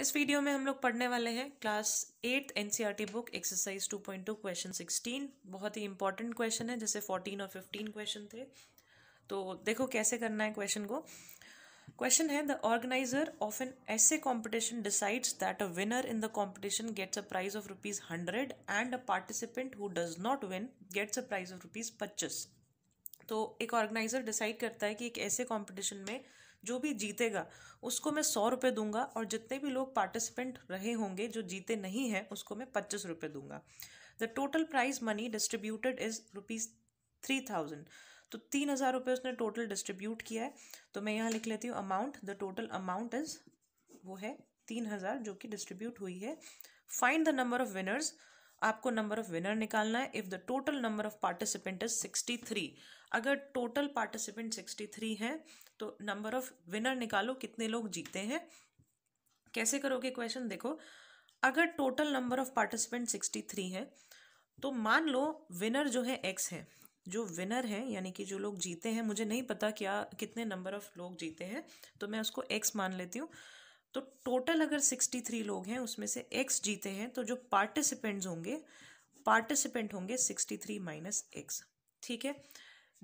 इस वीडियो में हम लोग पढ़ने वाले हैं class eighth NCERT book exercise 2.2 question 16 बहुत ही इंपॉर्टेंट क्वेश्चन है जैसे 14 और 15 क्वेश्चन थे तो देखो कैसे करना है क्वेश्चन को क्वेश्चन है the organiser of an essay competition decides that a winner in the competition gets a prize of rupees hundred and a participant who does not win gets a prize of rupees पच्चीस तो एक organiser decide करता है कि एक ऐसे competition में जो भी जीतेगा उसको मैं सौ रुपये दूंगा और जितने भी लोग पार्टिसिपेंट रहे होंगे जो जीते नहीं हैं उसको मैं पच्चीस रुपये दूंगा the total prize money distributed is rupees three thousand तो तीन हज़ार रुपये उसने टोटल डिस्ट्रीब्यूट किया है तो मैं यहाँ लिख लेती हूँ amount the total amount is वो है तीन हज़ार जो कि डिस्ट्रीब्यूट हुई है find the number of winners आपको नंबर ऑफ विनर निकालना है if the total number of participant is sixty three अगर टोटल पार्टिसिपेंट सिक्सटी थ्री हैं तो नंबर ऑफ विनर निकालो कितने लोग जीते हैं कैसे करोगे क्वेश्चन देखो अगर total number of participant sixty three है तो मान लो विनर जो है एक्स है जो विनर है यानी कि जो लोग जीते हैं मुझे नहीं पता क्या कितने नंबर ऑफ लोग जीते हैं तो मैं उसको एक्स मान लेती हूँ तो टोटल अगर सिक्सटी थ्री लोग हैं उसमें से एक्स जीते हैं तो जो पार्टिसिपेंट्स होंगे पार्टिसिपेंट होंगे सिक्सटी थ्री माइनस एक्स ठीक है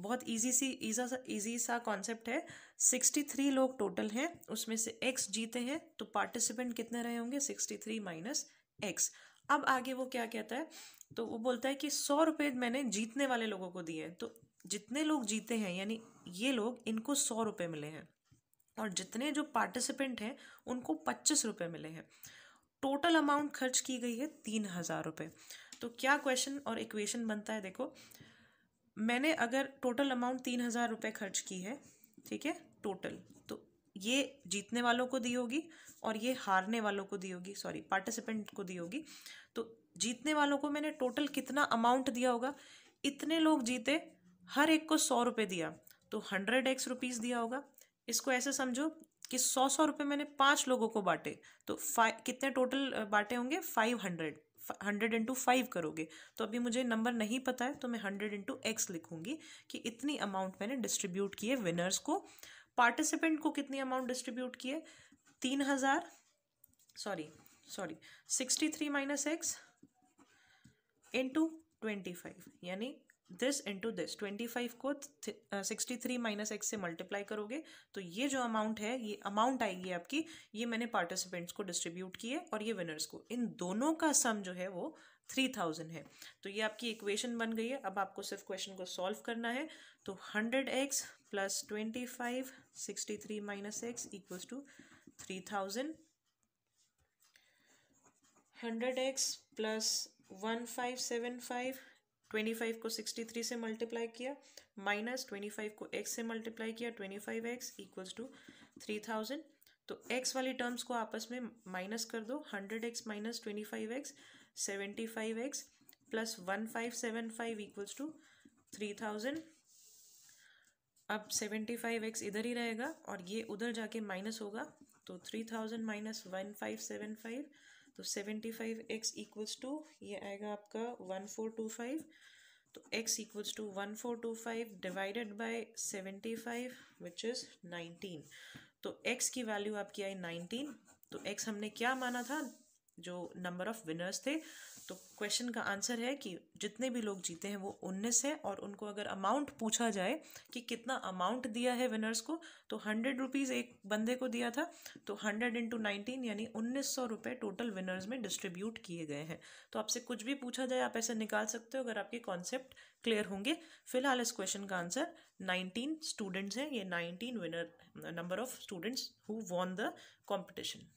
बहुत इजी सी ईजा सा ईजी सा कॉन्सेप्ट है सिक्सटी थ्री लोग टोटल हैं उसमें से एक्स जीते हैं तो पार्टिसिपेंट कितने रहे होंगे सिक्सटी थ्री माइनस एक्स अब आगे वो क्या कहता है तो वो बोलता है कि सौ रुपये मैंने जीतने वाले लोगों को दिए तो जितने लोग जीते हैं यानी ये लोग इनको सौ रुपये मिले हैं और जितने जो पार्टिसिपेंट हैं उनको पच्चीस रुपये मिले हैं टोटल अमाउंट खर्च की गई है तीन हज़ार रुपये तो क्या क्वेश्चन और इक्वेशन बनता है देखो मैंने अगर टोटल अमाउंट तीन हज़ार रुपये खर्च की है ठीक है टोटल तो ये जीतने वालों को दी होगी और ये हारने वालों को दी होगी सॉरी पार्टिसिपेंट को दी होगी तो जीतने वालों को मैंने टोटल कितना अमाउंट दिया होगा इतने लोग जीते हर एक को सौ रुपये दिया तो हंड्रेड एक्स रुपीज़ दिया होगा इसको ऐसे समझो कि सौ सौ रुपये मैंने पाँच लोगों को बांटे तो फाइव कितने टोटल बांटे होंगे five hundred hundred into five करोगे तो अभी मुझे नंबर नहीं पता है तो मैं हंड्रेड इंटू एक्स लिखूंगी कि इतनी अमाउंट मैंने डिस्ट्रीब्यूट किए विनर्स को पार्टिसिपेंट को कितनी अमाउंट डिस्ट्रीब्यूट किए तीन हज़ार sorry sorry sixty three minus x into twenty five यानी this into this twenty five को सिक्सटी थ्री माइनस एक्स से मल्टीप्लाई करोगे तो ये जो अमाउंट है ये अमाउंट आएगी आपकी ये मैंने पार्टिसिपेंट्स को डिस्ट्रीब्यूट किए और ये विनर्स को इन दोनों का सम जो है वो थ्री थाउजेंड है तो ये आपकी इक्वेशन बन गई है अब आपको सिर्फ क्वेश्चन को सॉल्व करना है तो hundred x plus twenty five sixty three minus x equals to three thousand hundred x plus one five seven five twenty five को सिक्सटी थ्री से मल्टीप्लाई किया माइनस ट्वेंटी फाइव को एक्स से multiply किया twenty five x equals to three thousand तो x वाली terms को आपस में माइनस कर दो hundred x minus twenty five x seventy five x plus one five seven five equals to three thousand अब सेवेंटी फाइव एक्स इधर ही रहेगा और ये उधर जाके माइनस होगा तो three thousand minus one five seven five तो seventy five x equals to ये आएगा आपका वन फोर टू फाइव तो x equals to one four two five divided by seventy five which is nineteen तो x की value आपकी आई nineteen तो x हमने क्या माना था जो नंबर ऑफ विनर्स थे तो क्वेश्चन का आंसर है कि जितने भी लोग जीते हैं वो उन्नीस हैं और उनको अगर अमाउंट पूछा जाए कि कितना अमाउंट दिया है विनर्स को तो हंड्रेड रुपीज़ एक बंदे को दिया था तो हंड्रेड इंटू नाइनटीन यानी उन्नीस सौ रुपये टोटल विनर्स में डिस्ट्रीब्यूट किए गए हैं तो आपसे कुछ भी पूछा जाए आप ऐसे निकाल सकते हो अगर आपके कॉन्सेप्ट क्लियर होंगे फिलहाल इस क्वेश्चन का आंसर नाइनटीन स्टूडेंट्स हैं ये nineteen winner number of students who won the competition